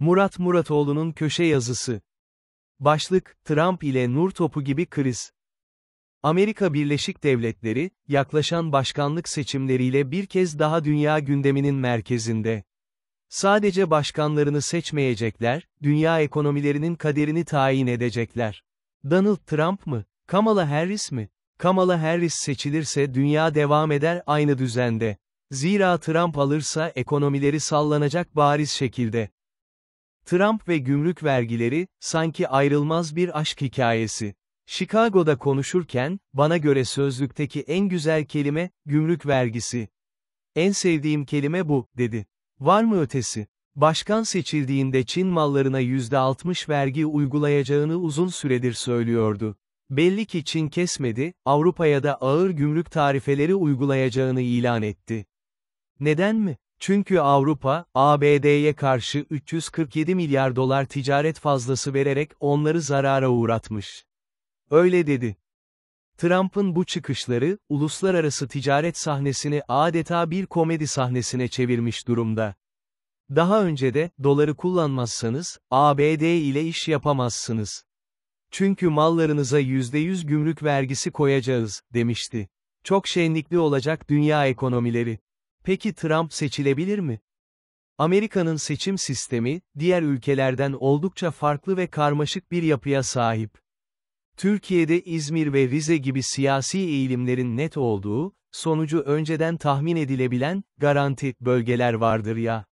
Murat Muratoğlu'nun köşe yazısı. Başlık, Trump ile nur topu gibi kriz. Amerika Birleşik Devletleri, yaklaşan başkanlık seçimleriyle bir kez daha dünya gündeminin merkezinde. Sadece başkanlarını seçmeyecekler, dünya ekonomilerinin kaderini tayin edecekler. Donald Trump mı? Kamala Harris mi? Kamala Harris seçilirse dünya devam eder aynı düzende. Zira Trump alırsa ekonomileri sallanacak bariz şekilde. Trump ve gümrük vergileri, sanki ayrılmaz bir aşk hikayesi. Chicago'da konuşurken, bana göre sözlükteki en güzel kelime, gümrük vergisi. En sevdiğim kelime bu, dedi. Var mı ötesi? Başkan seçildiğinde Çin mallarına %60 vergi uygulayacağını uzun süredir söylüyordu. Belli ki Çin kesmedi, Avrupa'ya da ağır gümrük tarifeleri uygulayacağını ilan etti. Neden mi? Çünkü Avrupa, ABD'ye karşı 347 milyar dolar ticaret fazlası vererek onları zarara uğratmış. Öyle dedi. Trump'ın bu çıkışları, uluslararası ticaret sahnesini adeta bir komedi sahnesine çevirmiş durumda. Daha önce de, doları kullanmazsanız, ABD ile iş yapamazsınız. Çünkü mallarınıza %100 gümrük vergisi koyacağız, demişti. Çok şenlikli olacak dünya ekonomileri. Peki Trump seçilebilir mi? Amerika'nın seçim sistemi, diğer ülkelerden oldukça farklı ve karmaşık bir yapıya sahip. Türkiye'de İzmir ve Rize gibi siyasi eğilimlerin net olduğu, sonucu önceden tahmin edilebilen, garanti bölgeler vardır ya.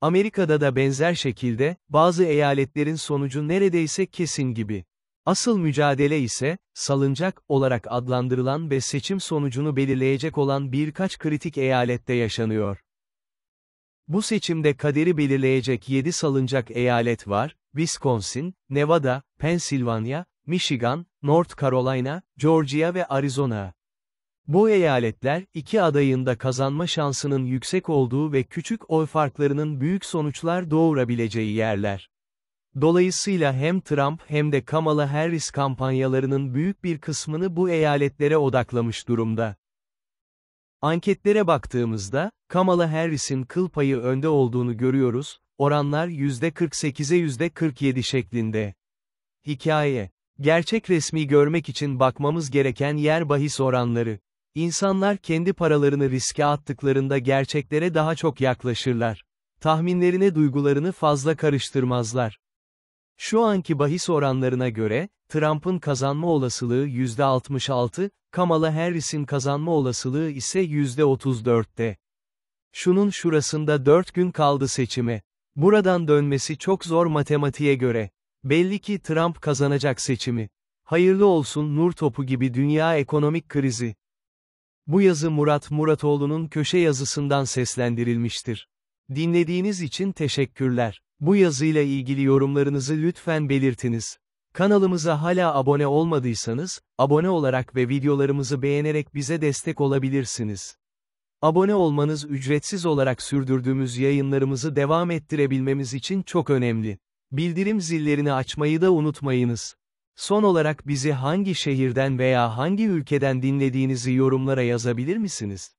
Amerika'da da benzer şekilde, bazı eyaletlerin sonucu neredeyse kesin gibi. Asıl mücadele ise, salıncak olarak adlandırılan ve seçim sonucunu belirleyecek olan birkaç kritik eyalette yaşanıyor. Bu seçimde kaderi belirleyecek 7 salıncak eyalet var, Wisconsin, Nevada, Pennsylvania, Michigan, North Carolina, Georgia ve Arizona. Bu eyaletler, iki adayın da kazanma şansının yüksek olduğu ve küçük oy farklarının büyük sonuçlar doğurabileceği yerler. Dolayısıyla hem Trump hem de Kamala Harris kampanyalarının büyük bir kısmını bu eyaletlere odaklamış durumda. Anketlere baktığımızda, Kamala Harris'in kıl payı önde olduğunu görüyoruz, oranlar %48'e %47 şeklinde. Hikaye Gerçek resmi görmek için bakmamız gereken yer bahis oranları. İnsanlar kendi paralarını riske attıklarında gerçeklere daha çok yaklaşırlar. Tahminlerine duygularını fazla karıştırmazlar. Şu anki bahis oranlarına göre, Trump'ın kazanma olasılığı %66, Kamala Harris'in kazanma olasılığı ise %34'te. Şunun şurasında 4 gün kaldı seçime. Buradan dönmesi çok zor matematiğe göre. Belli ki Trump kazanacak seçimi. Hayırlı olsun nur topu gibi dünya ekonomik krizi. Bu yazı Murat Muratoğlu'nun köşe yazısından seslendirilmiştir. Dinlediğiniz için teşekkürler. Bu yazıyla ilgili yorumlarınızı lütfen belirtiniz. Kanalımıza hala abone olmadıysanız, abone olarak ve videolarımızı beğenerek bize destek olabilirsiniz. Abone olmanız ücretsiz olarak sürdürdüğümüz yayınlarımızı devam ettirebilmemiz için çok önemli. Bildirim zillerini açmayı da unutmayınız. Son olarak bizi hangi şehirden veya hangi ülkeden dinlediğinizi yorumlara yazabilir misiniz?